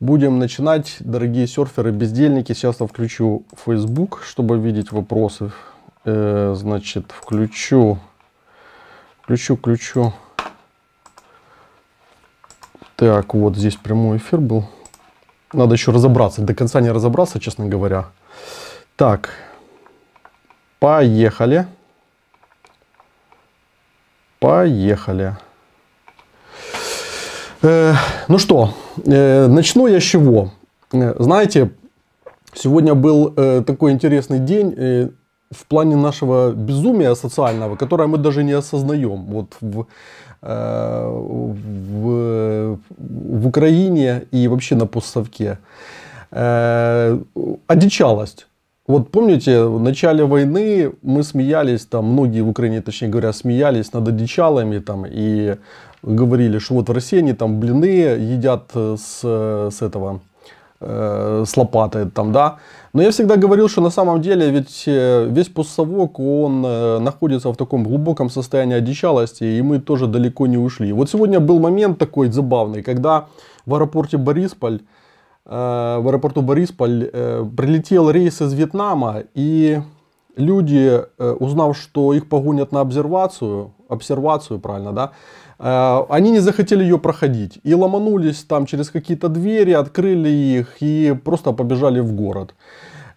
Будем начинать, дорогие серферы, бездельники. Сейчас я включу Facebook, чтобы видеть вопросы. Э, значит, включу, включу, включу. Так, вот здесь прямой эфир был. Надо еще разобраться. До конца не разобраться, честно говоря. Так, поехали. Поехали. Э, ну что, Э, начну я с чего. Э, знаете, сегодня был э, такой интересный день в плане нашего безумия социального, которое мы даже не осознаем. Вот в, в, в Украине и вообще на постсовке. одичалость. Вот помните, в начале войны мы смеялись, там многие в Украине, точнее говоря, смеялись над одичалами там, и говорили, что вот в России они там блины едят э, с, с этого, э, с лопаты там, да. Но я всегда говорил, что на самом деле ведь э, весь постсовок, он находится в таком глубоком состоянии одичалости, и мы тоже далеко не ушли. Вот сегодня был момент такой забавный, когда в аэропорте Борисполь Э, в аэропорту Борисполь э, прилетел рейс из Вьетнама, и люди, э, узнав, что их погонят на обсервацию, обсервацию, правильно, да, они не захотели ее проходить и ломанулись там через какие-то двери, открыли их и просто побежали в город.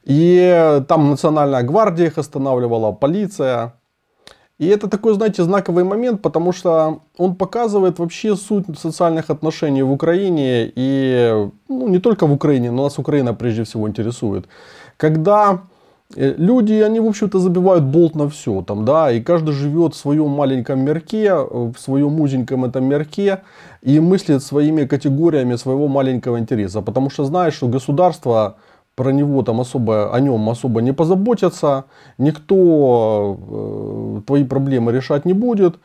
И там национальная гвардия их останавливала, полиция. И это такой, знаете, знаковый момент, потому что он показывает вообще суть социальных отношений в Украине. И ну, не только в Украине, но нас Украина прежде всего интересует. Когда э, люди, они, в общем-то, забивают болт на все. Там, да, и каждый живет в своем маленьком мирке, э, в своем узеньком этом мирке. И мыслит своими категориями своего маленького интереса. Потому что знаешь, что государство про него там особо, о нем особо не позаботятся, никто э, твои проблемы решать не будет.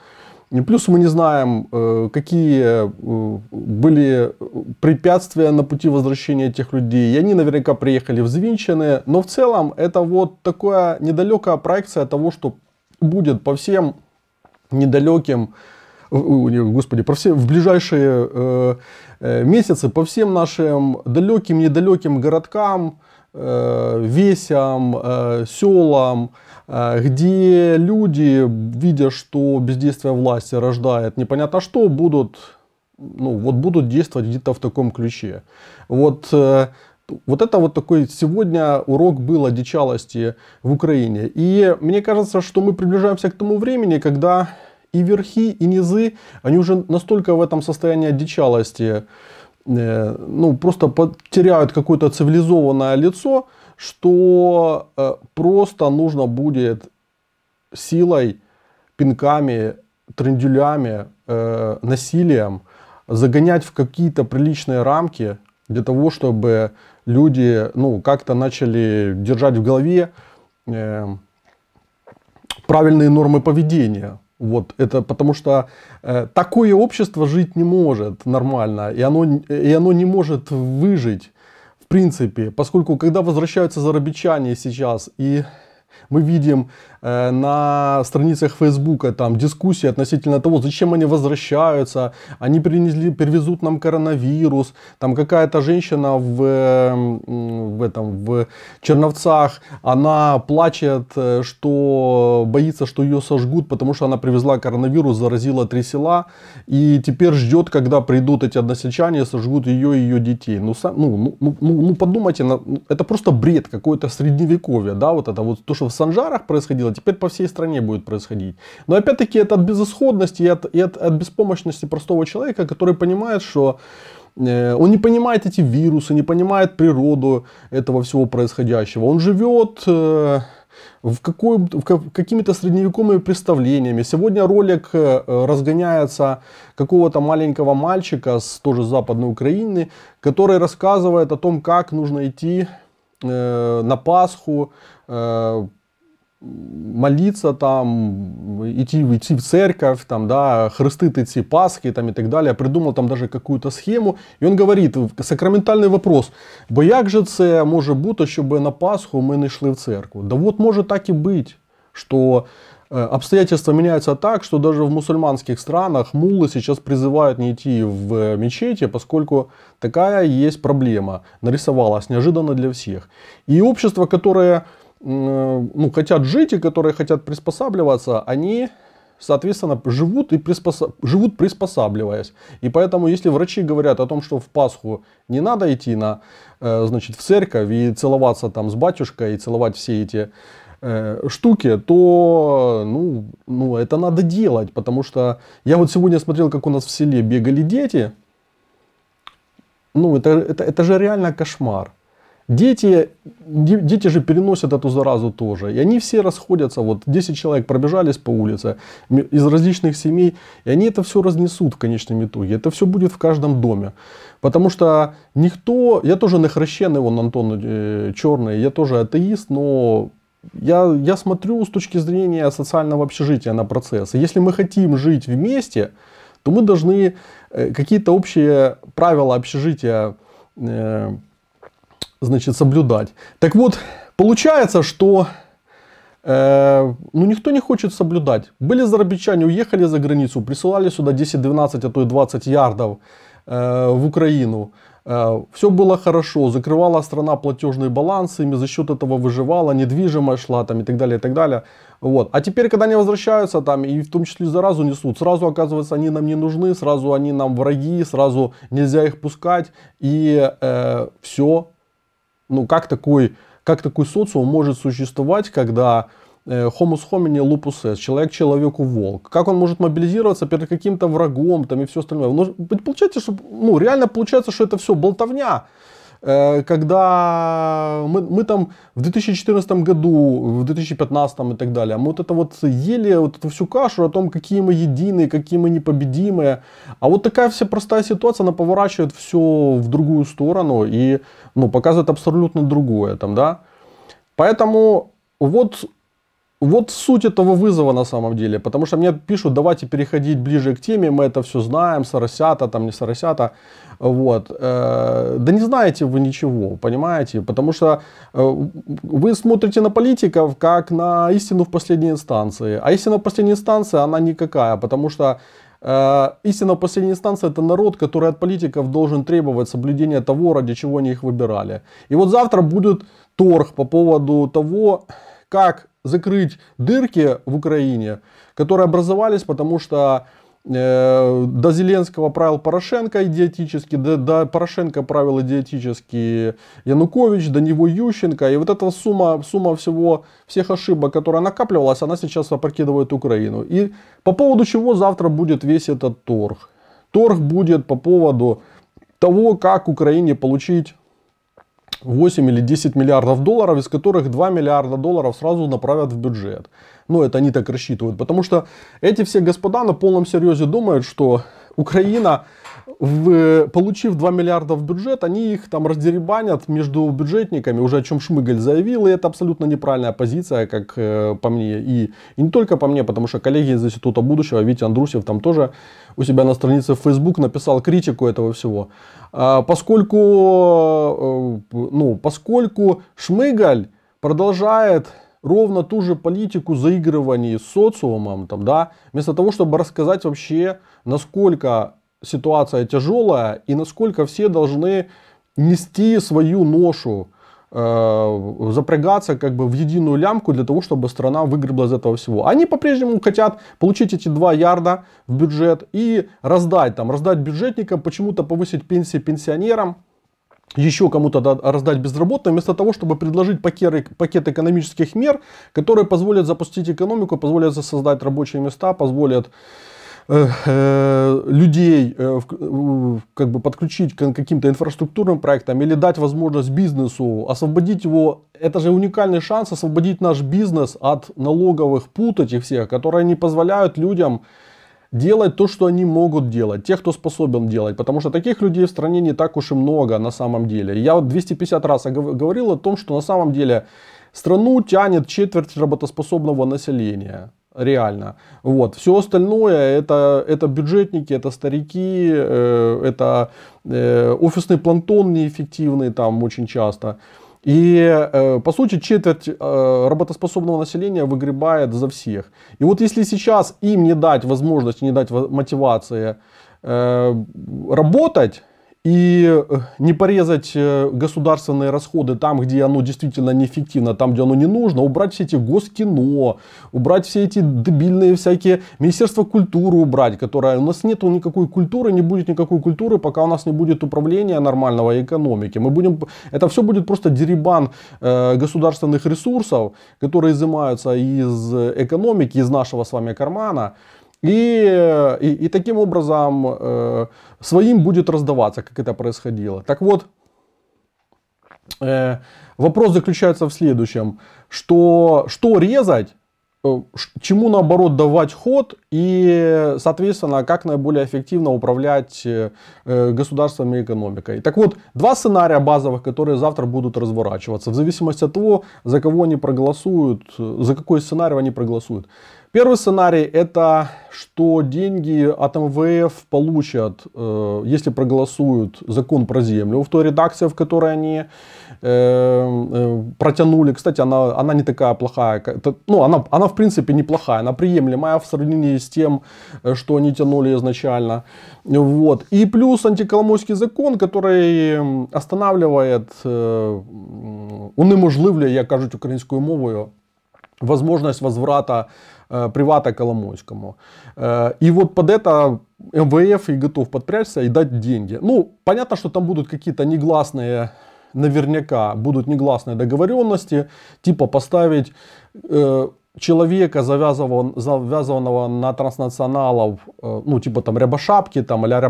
И плюс мы не знаем, э, какие э, были препятствия на пути возвращения этих людей. И они наверняка приехали взвинченные. Но в целом это вот такая недалекая проекция того, что будет по всем недалеким э, господи, про все, в ближайшие э, э, месяцы по всем нашим далеким, недалеким городкам, Э, весям, э, селам, э, где люди, видя, что бездействие власти рождает непонятно что, будут, ну, вот будут действовать где-то в таком ключе. Вот, вот это вот такой сегодня урок был о дичалости в Украине. И мне кажется, что мы приближаемся к тому времени, когда и верхи, и низы, они уже настолько в этом состоянии одичалости, Э, ну, просто потеряют какое-то цивилизованное лицо, что э, просто нужно будет силой, пинками, трендюлями, э, насилием загонять в какие-то приличные рамки для того, чтобы люди ну, как-то начали держать в голове правильные нормы поведения. Вот это потому что э, такое общество жить не может нормально, и оно, и оно не может выжить в принципе, поскольку когда возвращаются зарабичане сейчас и мы видим э, на страницах Фейсбука там дискуссии относительно того, зачем они возвращаются, они принесли, привезут нам коронавирус, там какая-то женщина в, в, этом, в Черновцах, она плачет, что боится, что ее сожгут, потому что она привезла коронавирус, заразила три села, и теперь ждет, когда придут эти односельчане, сожгут ее и ее детей. Ну, сам, ну, ну, ну, ну подумайте, это просто бред какой то средневековья, да, вот это вот то, что в Санжарах происходило, теперь по всей стране будет происходить. Но опять-таки это от безысходности и от, и от, от беспомощности простого человека, который понимает, что э, он не понимает эти вирусы, не понимает природу этого всего происходящего. Он живет э, в, какой, в какими-то средневековыми представлениями. Сегодня ролик э, разгоняется какого-то маленького мальчика с тоже западной Украины, который рассказывает о том, как нужно идти Е, на Пасху, е, молиться там, идти, идти в церковь, там, да, хрестить эти Пасхи там, и так далее. Придумал там даже какую-то схему. И он говорит, сакраментальный вопрос, бо як же це може бути, щоб на Пасху мы не шли в церкву? Да вот может так и быть. що Э, обстоятельства меняются так, что даже в мусульманских странах муллы сейчас призывают не идти в э, мечети, поскольку такая есть проблема, нарисовалась неожиданно для всех. И общества, которые э, ну, хотят жить и которые хотят приспосабливаться, они соответственно, живут, и приспособ... живут приспосабливаясь. И поэтому, если врачи говорят о том, что в Пасху не надо идти на, значит, в церковь и целоваться там с батюшкой, и целовать все эти Э, штуки, то ну, ну, это надо делать, потому что я вот сегодня смотрел, как у нас в селе бегали дети. Ну, это, это, это же реально кошмар. Дети, дети же переносят эту заразу тоже. И они все расходятся. Вот 10 человек пробежались по улице из различных семей. И они это все разнесут в конечном итоге. Это все будет в каждом доме. Потому что никто... Я тоже нахрещенный, вон Антон э, Черный. Я тоже атеист, но я, я смотрю с точки зрения социального общежития на процесс. если мы хотим жить вместе, то мы должны э, какие-то общие правила общежития э, значит, соблюдать. Так вот, получается, что э, ну, никто не хочет соблюдать. Были зарабичане, уехали за границу, присылали сюда 10-12, а то и 20 ярдов э, в Украину. Э, все было хорошо, закрывала страна платежные балансы, ими за счет этого выживала, недвижимость шла там и так далее, и так далее. Вот. А теперь, когда они возвращаются там и в том числе заразу несут, сразу оказывается они нам не нужны, сразу они нам враги, сразу нельзя их пускать и э, все. Ну как такой, как такой социум может существовать, когда Э, хомус хомини лупус человек человеку волк. Как он может мобилизироваться перед каким-то врагом там, и все остальное. Но, ну, получается, что, ну, реально получается, что это все болтовня. Э, когда мы, мы там в 2014 году, в 2015 и так далее, мы вот это вот ели вот эту всю кашу о том, какие мы единые, какие мы непобедимые. А вот такая вся простая ситуация, она поворачивает все в другую сторону и ну, показывает абсолютно другое там, да. Поэтому вот вот суть этого вызова на самом деле, потому что мне пишут, давайте переходить ближе к теме, мы это все знаем, соросята, там не соросята, вот. Э, да не знаете вы ничего, понимаете, потому что э, вы смотрите на политиков как на истину в последней инстанции, а истина в последней инстанции, она никакая, потому что э, Истина в последней инстанции это народ, который от политиков должен требовать соблюдения того, ради чего они их выбирали. И вот завтра будет торг по поводу того, как закрыть дырки в Украине, которые образовались, потому что э, до Зеленского правил Порошенко идиотически, до, до Порошенко правил идиотически Янукович, до него Ющенко. И вот эта сумма, сумма всего, всех ошибок, которая накапливалась, она сейчас опрокидывает Украину. И по поводу чего завтра будет весь этот торг. Торг будет по поводу того, как Украине получить 8 или 10 миллиардов долларов, из которых 2 миллиарда долларов сразу направят в бюджет. но это они так рассчитывают, потому что эти все господа на полном серьезе думают, что Украина в, получив 2 миллиарда в бюджет, они их там раздеребанят между бюджетниками, уже о чем Шмыгаль заявил, и это абсолютно неправильная позиция, как э, по мне, и, и не только по мне, потому что коллеги из Института будущего, Витя Андрусев там тоже у себя на странице в Facebook написал критику этого всего. А, поскольку, э, ну, поскольку Шмыгаль продолжает ровно ту же политику заигрываний с социумом, там, да, вместо того, чтобы рассказать вообще, насколько ситуация тяжелая и насколько все должны нести свою ношу, э, запрягаться как бы в единую лямку для того, чтобы страна выгребла из этого всего. Они по-прежнему хотят получить эти 2 ярда в бюджет и раздать там, раздать бюджетникам, почему-то повысить пенсии пенсионерам, еще кому-то раздать безработным, вместо того, чтобы предложить пакет, пакет экономических мер, которые позволят запустить экономику, позволят создать рабочие места, позволят Э, э, людей э, как бы подключить к каким-то инфраструктурным проектам или дать возможность бизнесу освободить его. Это же уникальный шанс освободить наш бизнес от налоговых пут этих всех, которые не позволяют людям делать то, что они могут делать, тех, кто способен делать, потому что таких людей в стране не так уж и много на самом деле. Я вот 250 раз говорил о том, что на самом деле страну тянет четверть работоспособного населения реально. Вот. Все остальное это, это бюджетники, это старики, э, это э, офисный плантон неэффективный там очень часто. И, э, по сути, четверть э, работоспособного населения выгребает за всех. И вот если сейчас им не дать возможность, не дать мотивации э, работать, и э, не порезать э, государственные расходы там, где оно действительно неэффективно, там, где оно не нужно, убрать все эти госкино, убрать все эти дебильные всякие, Министерство культуры убрать, которое у нас нету никакой культуры, не будет никакой культуры, пока у нас не будет управления нормального экономики. Мы будем, это все будет просто деребан э, государственных ресурсов, которые изымаются из э, экономики, из нашего с вами кармана. И, э, и, и таким образом э, своим будет раздаваться, как это происходило. Так вот, э, вопрос заключается в следующем, что, что резать, э, чему наоборот давать ход и, соответственно, как наиболее эффективно управлять э, э, государством и экономикой. Так вот, два сценария базовых, которые завтра будут разворачиваться, в зависимости от того, за кого они проголосуют, э, за какой сценарий они проголосуют. Первый сценарий это, что деньги от МВФ получат, э, если проголосуют закон про землю в той редакции, в которой они э, э протянули. Кстати, она, она не такая плохая, как, ну она, она в принципе неплохая, она приемлемая в сравнении с тем, э, что они тянули изначально. Вот. И плюс антиколомойский закон, который останавливает, э, унеможливлює, як кажуть українською мовою, возможность возврата привата Коломойскому. И вот под это МВФ и готов подпрячься и дать деньги. Ну, понятно, что там будут какие-то негласные наверняка будут негласные договоренности, типа поставить человека, завязанного, завязанного на транснационалов, э, ну, типа там Рябошапки, там, а-ля,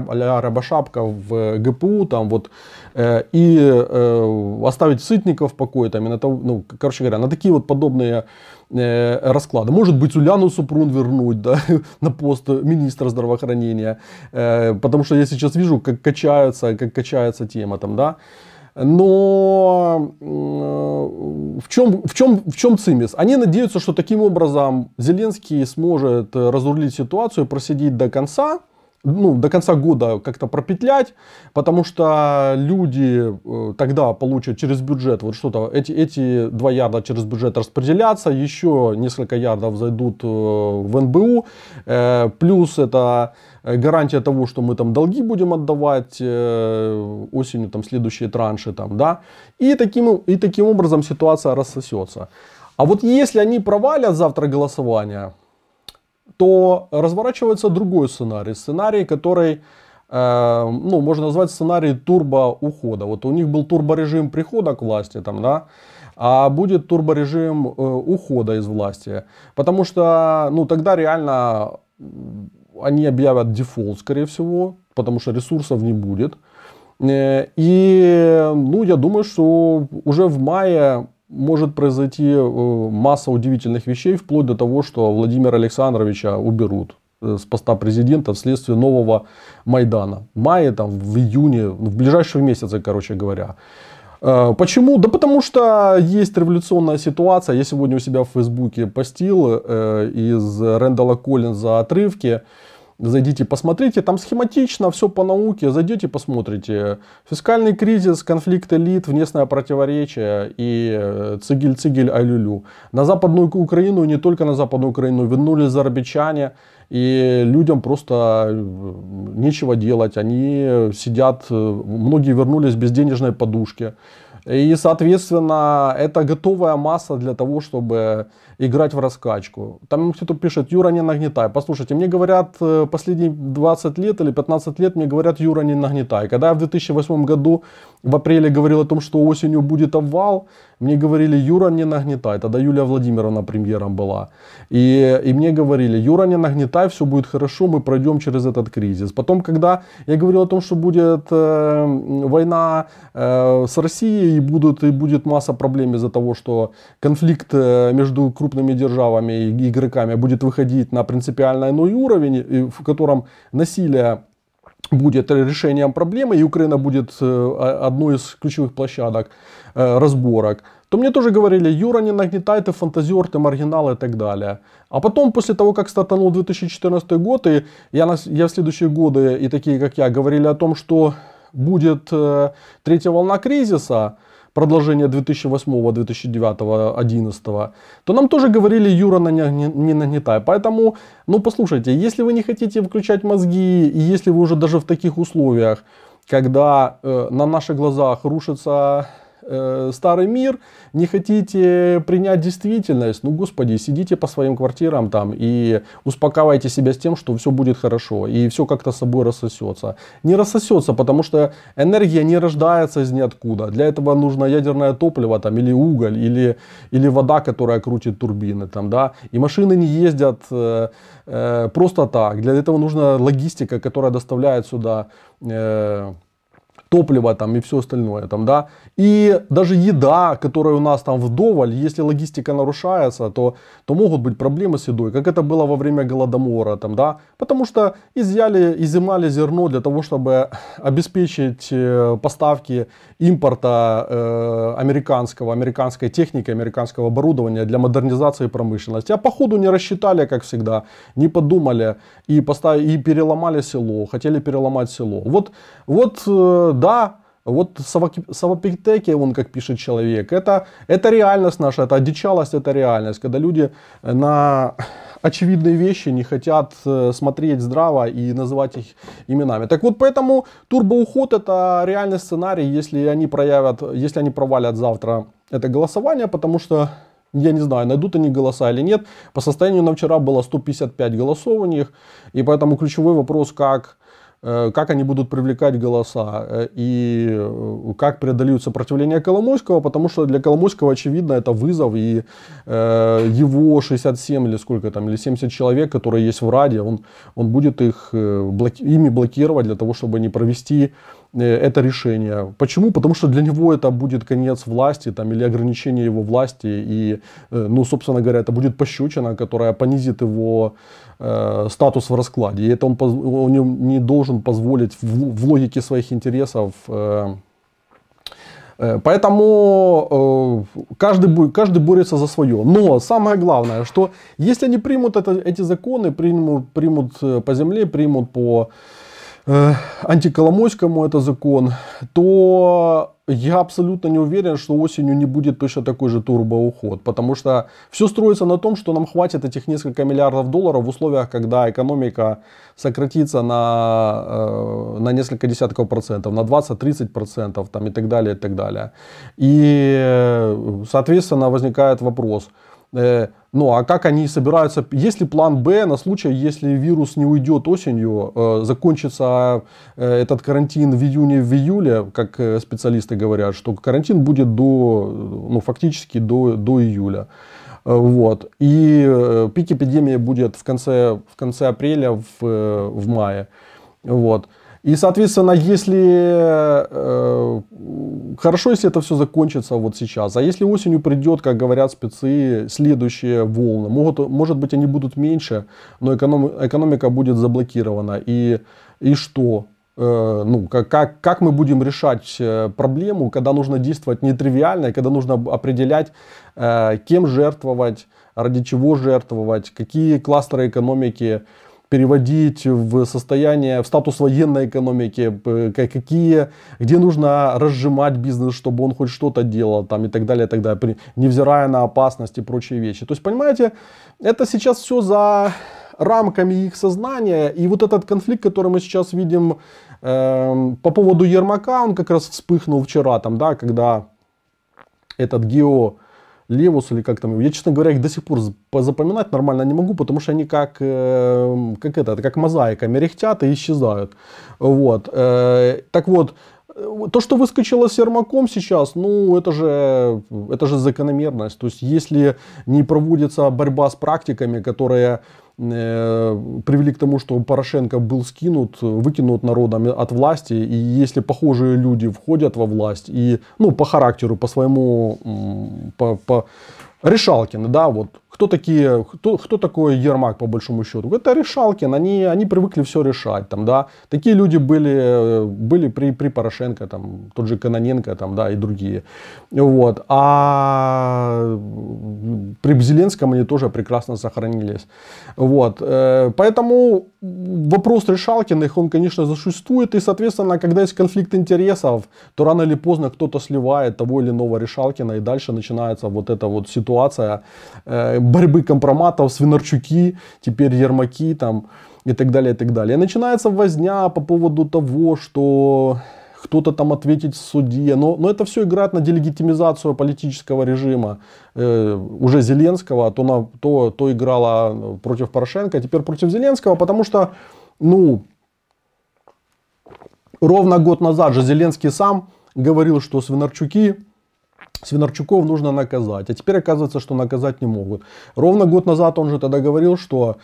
Рябошапка в э, ГПУ, там, вот, э, и оставить Сытников в покое, там, и на то, ну, короче говоря, на такие вот подобные расклады. Может быть, Уляну Супрун вернуть, да, на пост министра здравоохранения, потому что я сейчас вижу, как качается как качается тема, там, да, но э, в чем, в, чем, в чем цимис? Они надеются, что таким образом Зеленский сможет э, разрулить ситуацию, просидеть до конца – ну, до конца года как-то пропетлять, потому что люди э, тогда получат через бюджет вот что-то, эти, эти два ярда через бюджет распределятся, еще несколько ярдов зайдут э, в НБУ, э, плюс это гарантия того, что мы там долги будем отдавать осенью, там следующие транши, там, да, и таким, и таким образом ситуация рассосется. А вот если они провалят завтра голосование, то разворачивается другой сценарий. Сценарий, который э, ну, можно назвать сценарий турбо ухода. Вот у них был турбо режим прихода к власти, там, да, а будет турборежим э, ухода из власти. Потому что ну, тогда реально они объявят дефолт, скорее всего, потому что ресурсов не будет. Э, и, ну, я думаю, что уже в мае может произойти э, масса удивительных вещей, вплоть до того, что Владимира Александровича уберут э, с поста президента вследствие нового Майдана. В мае, там, в июне, в ближайшие месяцы, короче говоря. Э, почему? Да потому что есть революционная ситуация. Я сегодня у себя в Фейсбуке постил из Рэндала Коллинза отрывки. Зайдите, посмотрите, там схематично, все по науке, зайдете, посмотрите. Фискальный кризис, конфликт элит, внешнее противоречие и э, цигель-цигель алюлю. На западную Украину и не только на западную Украину вернулись зарабичане, и людям просто э, нечего делать. Они сидят, э, многие вернулись без денежной подушки. И, соответственно, это готовая масса для того, чтобы играть в раскачку. Там кто-то пишет, Юра, не нагнетай. Послушайте, мне говорят э, последние 20 лет или 15 лет, мне говорят, Юра, не нагнетай. Когда я в 2008 году в апреле говорил о том, что осенью будет обвал, мне говорили, Юра, не нагнетай. Тогда Юлия Владимировна премьером была. И, и мне говорили, Юра, не нагнетай, все будет хорошо, мы пройдем через этот кризис. Потом, когда я говорил о том, что будет э, война э, с Россией и, будут, и будет масса проблем из-за того, что конфликт э, между крупными державами и игроками а будет выходить на принципиально ну, иной уровень, в котором насилие будет решением проблемы, и Украина будет э, одной из ключевых площадок э, разборок, то мне тоже говорили, Юра, не нагнетай, ты фантазер, ты маргинал и так далее. А потом, после того, как стартанул 2014 год, и я, на, я в следующие годы, и такие, как я, говорили о том, что будет э, третья волна кризиса, продолжение 2008, 2009, 2011, то нам тоже говорили Юра на не, нагнетай. Поэтому, ну послушайте, если вы не хотите включать мозги, и если вы уже даже в таких условиях, когда э, на наших глазах рушится Э, старый мир, не хотите принять действительность, ну, господи, сидите по своим квартирам там и успокаивайте себя с тем, что все будет хорошо, и все как-то с собой рассосется. Не рассосется, потому что энергия не рождается из ниоткуда. Для этого нужно ядерное топливо там, или уголь, или, или вода, которая крутит турбины. Там, да? И машины не ездят э, э, просто так. Для этого нужна логистика, которая доставляет сюда... Э, топливо там и все остальное там, да. И даже еда, которая у нас там вдоволь, если логистика нарушается, то, то могут быть проблемы с едой, как это было во время Голодомора там, да. Потому что изъяли, изымали зерно для того, чтобы обеспечить э, поставки импорта э, американского, американской техники, американского оборудования для модернизации промышленности. А походу не рассчитали, как всегда, не подумали и, поставили, и переломали село, хотели переломать село. Вот, вот да, э, да, вот совопитеки, он как пишет человек, это, это реальность наша, это одичалость, это реальность, когда люди э, на очевидные вещи не хотят э, смотреть здраво и называть их именами. Так вот, поэтому турбоуход это реальный сценарий, если они проявят, если они провалят завтра это голосование, потому что я не знаю, найдут они голоса или нет. По состоянию на вчера было 155 голосований, и поэтому ключевой вопрос, как Э, как они будут привлекать голоса э, и э, как преодолеют сопротивление Коломойского, потому что для Коломойского, очевидно, это вызов, и его 67 или сколько там, или 70 человек, которые есть в Раде, он, он будет их, блоки, ими блокировать для того, чтобы не провести Э, это решение. Почему? Потому что для него это будет конец власти там, или ограничение его власти. И, э, ну, собственно говоря, это будет пощечина, которая понизит его э, статус в раскладе. И это он, он не должен позволить в, в логике своих интересов э, э Поэтому каждый, каждый борется за свое. Но самое главное, что если они примут это, эти законы, примут, примут по земле, примут по антиколомойскому это закон, то я абсолютно не уверен, что осенью не будет точно такой же турбоуход, потому что все строится на том, что нам хватит этих несколько миллиардов долларов в условиях, когда экономика сократится на, э, на несколько десятков процентов, на 20-30 процентов там, и так далее, и так далее. И, э, соответственно, возникает вопрос – Э, ну, а как они собираются... Есть ли план Б на случай, если вирус не уйдет осенью, э, закончится э, этот карантин в июне, в июле, как специалисты говорят, что карантин будет до, ну, фактически до, до июля. Вот. И пик эпидемии будет в конце, в конце апреля, в, в мае. Вот. И, соответственно, если э, хорошо, если это все закончится вот сейчас, а если осенью придет, как говорят спецы, следующие волны, могут, может быть, они будут меньше, но эконом, экономика будет заблокирована. И, и что? Э, ну, как, как, как мы будем решать э, проблему, когда нужно действовать нетривиально, и когда нужно определять, э, кем жертвовать, ради чего жертвовать, какие кластеры экономики переводить в состояние, в статус военной экономики, какие, где нужно разжимать бизнес, чтобы он хоть что-то делал там и так далее, и так далее, невзирая на опасность и прочие вещи. То есть, понимаете, это сейчас все за рамками их сознания, и вот этот конфликт, который мы сейчас видим э, по поводу Ермака, он как раз вспыхнул вчера, там, да, когда этот Гео Левус или как там. Я, честно говоря, их до сих пор запоминать нормально не могу, потому что они как, э, как это, как мозаика, мерехтят и исчезают. Вот. Э, так вот, э, то, что выскочило с Ермаком сейчас, ну, это же, это же закономерность. То есть, если не проводится борьба с практиками, которые Э, привели к тому, что Порошенко был скинут, выкинут народом от власти, и если похожие люди входят во власть, и, ну, по характеру, по своему, по, по решалкины, да, вот, кто такие, кто, кто такой Ермак по большому счету? Это Решалкин, они, они привыкли все решать, там, да. Такие люди были, э, были при, при Порошенко, там, тот же Каноненко, там, да, и другие. Вот. А при Зеленском они тоже прекрасно сохранились. Вот. Э, поэтому вопрос Решалкиных, он, конечно, существует, и, соответственно, когда есть конфликт интересов, то рано или поздно кто-то сливает того или иного Решалкина, и дальше начинается вот эта вот ситуация э, борьбы компроматов, Свинарчуки, теперь Ермаки там и так далее, и так далее. начинается возня по поводу того, что кто-то там ответить в суде. Но, но это все играет на делегитимизацию политического режима. Э, уже Зеленского, то, на, то, то играла против Порошенко, а теперь против Зеленского, потому что, ну, ровно год назад же Зеленский сам говорил, что Свинарчуки Свинарчуков нужно наказать. А теперь оказывается, что наказать не могут. Ровно год назад он же тогда говорил, что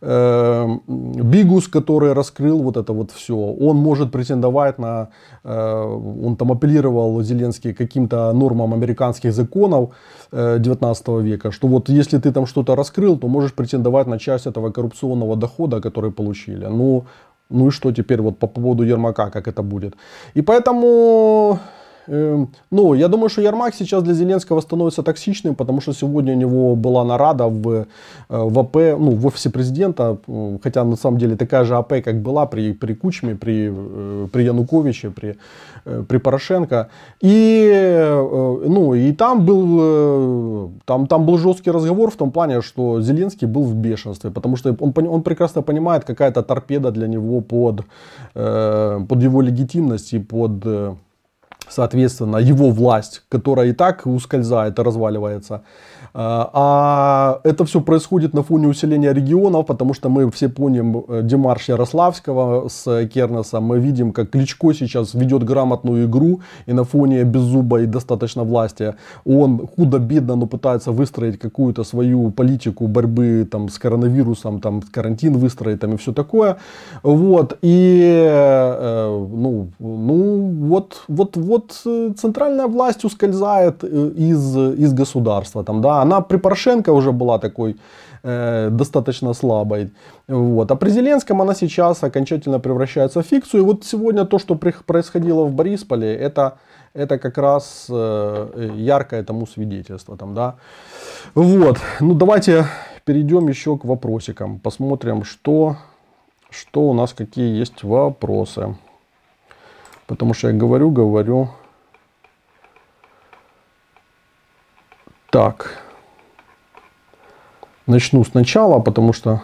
э, Бигус, который раскрыл вот это вот все, он может претендовать на... Э, он там апеллировал Зеленский каким-то нормам американских законов э, 19 века, что вот если ты там что-то раскрыл, то можешь претендовать на часть этого коррупционного дохода, который получили. Ну, ну и что теперь вот по поводу Ермака, как это будет. И поэтому Эм, ну, я думаю, что Ярмак сейчас для Зеленского становится токсичным, потому что сегодня у него была нарада в, э, в АП, ну, в офисе президента, хотя на самом деле такая же АП, как была при, при Кучме, при, э, при Януковиче, при, э, при Порошенко. И, ну, и там был, там, там был жесткий разговор в том плане, что Зеленский был в бешенстве, потому что он, он прекрасно понимает, какая-то торпеда для него под, под его легитимность и под соответственно, его власть, которая и так ускользает и разваливается, а, а это все происходит на фоне усиления регионов, потому что мы все помним э, Демарш Ярославского с Кернесом. Мы видим, как Кличко сейчас ведет грамотную игру, и на фоне беззуба и достаточно власти он худо-бедно, но пытается выстроить какую-то свою политику борьбы там, с коронавирусом, там, карантин выстроить там, и все такое. Вот, и э, ну, ну вот, вот, вот э, центральная власть ускользает из, из государства. Там, да, она при Порошенко уже была такой э, достаточно слабой. Вот. А при Зеленском она сейчас окончательно превращается в фикцию. И вот сегодня то, что происходило в Борисполе, это, это как раз э, яркое тому свидетельство. Там, да? вот. Ну давайте перейдем еще к вопросикам. Посмотрим, что, что у нас, какие есть вопросы. Потому что я говорю, говорю. Так. Начну сначала, потому что...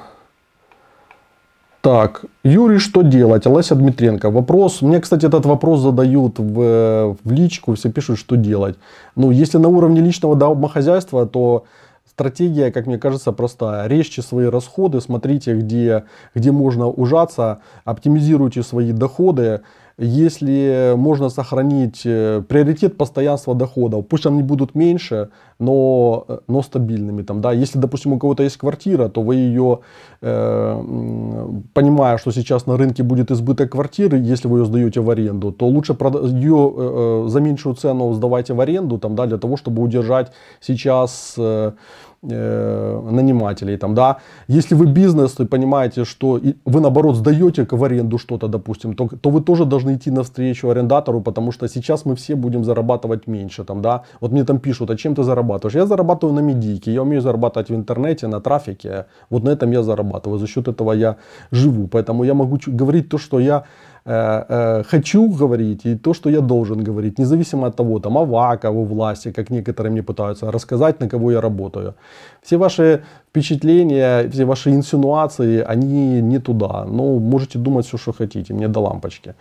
Так, Юрий, что делать? Олеся Дмитренко. Вопрос. Мне, кстати, этот вопрос задают в, в личку. Все пишут, что делать. Ну, если на уровне личного домохозяйства, то стратегия, как мне кажется, проста. Режьте свои расходы, смотрите, где, где можно ужаться, оптимизируйте свои доходы если можно сохранить э, приоритет постоянства доходов, пусть они будут меньше, но, э, но стабильными. Там, да? Если, допустим, у кого-то есть квартира, то вы ее, э, понимая, что сейчас на рынке будет избыток квартиры, если вы ее сдаете в аренду, то лучше ее э, э, за меньшую цену сдавайте в аренду, там, да, для того, чтобы удержать сейчас... Э, э, нанимателей. Там, да? Если вы бизнес и понимаете, что вы наоборот сдаете в аренду что-то, допустим, то, то вы тоже должны идти навстречу арендатору, потому что сейчас мы все будем зарабатывать меньше. Там, да? Вот мне там пишут, а чем ты зарабатываешь? Я зарабатываю на медийке, я умею зарабатывать в интернете, на трафике. Вот на этом я зарабатываю. За счет этого я живу. Поэтому я могу говорить то, что я Э, э, хочу говорить и то, что я должен говорить, независимо от того, там, Аваков у власти, как некоторые мне пытаются рассказать, на кого я работаю. Все ваши впечатления, все ваши инсинуации, они не туда. Ну, можете думать все, что хотите, мне до лампочки.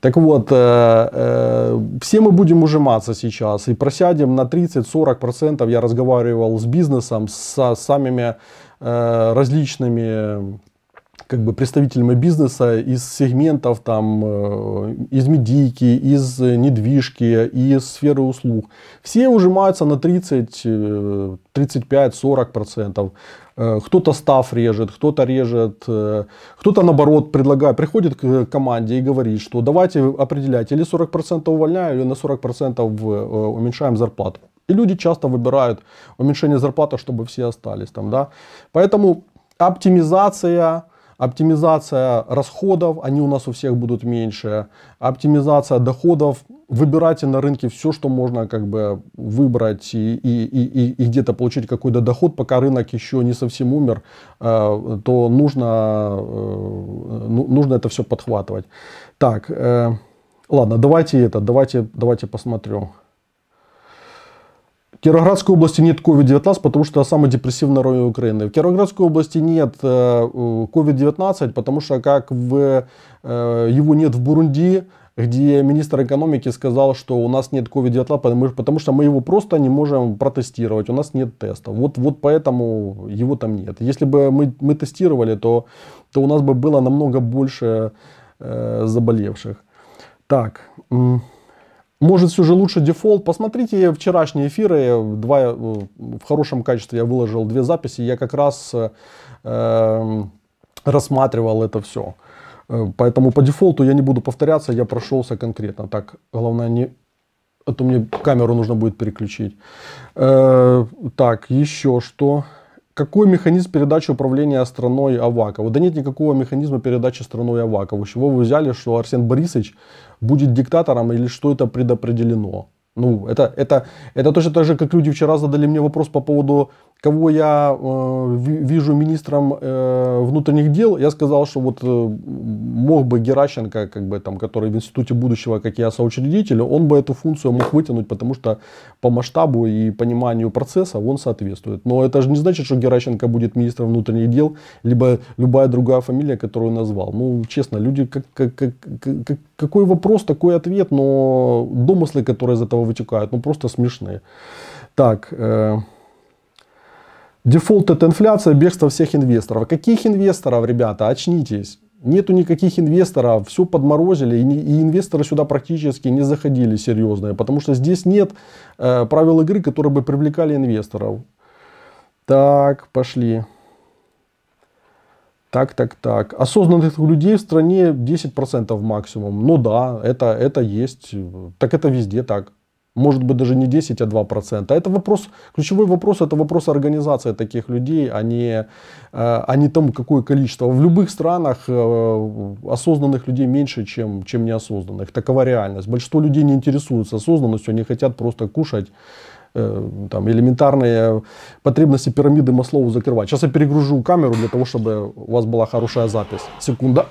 Так вот, э, э, все мы будем ужиматься сейчас и просядем на 30-40%. Я разговаривал с бизнесом, со самими э, различными как бы представителями бизнеса из сегментов, там, э, из медики, из э, недвижки, из сферы услуг. Все ужимаются на 30, 35, 40 процентов. Э, кто-то став режет, кто-то режет, кто-то наоборот предлагает, приходит к команде и говорит, что давайте определять или 40% увольняю, или на 40% уменьшаем зарплату. И люди часто выбирают уменьшение зарплаты, чтобы все остались там, да. Поэтому оптимизация, оптимизация расходов, они у нас у всех будут меньше, оптимизация доходов, выбирайте на рынке все, что можно как бы выбрать и, и, и, и где-то получить какой-то доход, пока рынок еще не совсем умер, э, то нужно, э, ну, нужно это все подхватывать. Так, э, ладно, давайте это, давайте, давайте посмотрю. Кировоградской области нет COVID-19, потому что самый депрессивный район Украины. В Кировоградской области нет COVID-19, э, потому что как в, э, его нет в Бурунди, где министр экономики сказал, что у нас нет COVID-19, потому, что мы его просто не можем протестировать, у нас нет тестов. Вот, вот поэтому его там нет. Если бы мы, мы тестировали, то, то у нас бы было намного больше э, заболевших. Так. Может, все же лучше дефолт. Посмотрите вчерашние эфиры. Два, э, в хорошем качестве я выложил две записи. Я как раз э, эм, рассматривал это все. Э, поэтому по дефолту я не буду повторяться, я прошелся конкретно. Так, главное не... А то мне камеру нужно будет переключить. Э, так, еще что... Какой механизм передачи управления страной Авакова? Да нет никакого механизма передачи страной Авакова. С чего вы взяли, что Арсен Борисович будет диктатором или что это предопределено? Ну, это, это, это точно так же, как люди вчера задали мне вопрос по поводу кого я э, вижу министром э, внутренних дел, я сказал, что вот э, мог бы Геращенко, как бы там, который в Институте будущего, как я соучредитель, он бы эту функцию мог вытянуть, потому что по масштабу и пониманию процесса он соответствует. Но это же не значит, что Геращенко будет министром внутренних дел, либо любая другая фамилия, которую назвал. Ну, честно, люди, как, как, как, как, какой вопрос, такой ответ, но домыслы, которые из этого вытекают, ну, просто смешные. Так, э, Дефолт это инфляция, бегство всех инвесторов. Каких инвесторов, ребята, очнитесь. Нету никаких инвесторов, все подморозили, и, не, и инвесторы сюда практически не заходили серьезные, потому что здесь нет э, правил игры, которые бы привлекали инвесторов. Так, пошли. Так, так, так. Осознанных людей в стране 10% максимум. Ну да, это, это есть. Так это везде так может быть даже не 10, а 2 процента. А это вопрос, ключевой вопрос, это вопрос организации таких людей, а не, э, а не тому, какое количество. В любых странах э, осознанных людей меньше, чем, чем неосознанных. Такова реальность. Большинство людей не интересуются осознанностью, они хотят просто кушать э, там, элементарные потребности пирамиды Маслоу закрывать. Сейчас я перегружу камеру для того, чтобы у вас была хорошая запись. Секунда.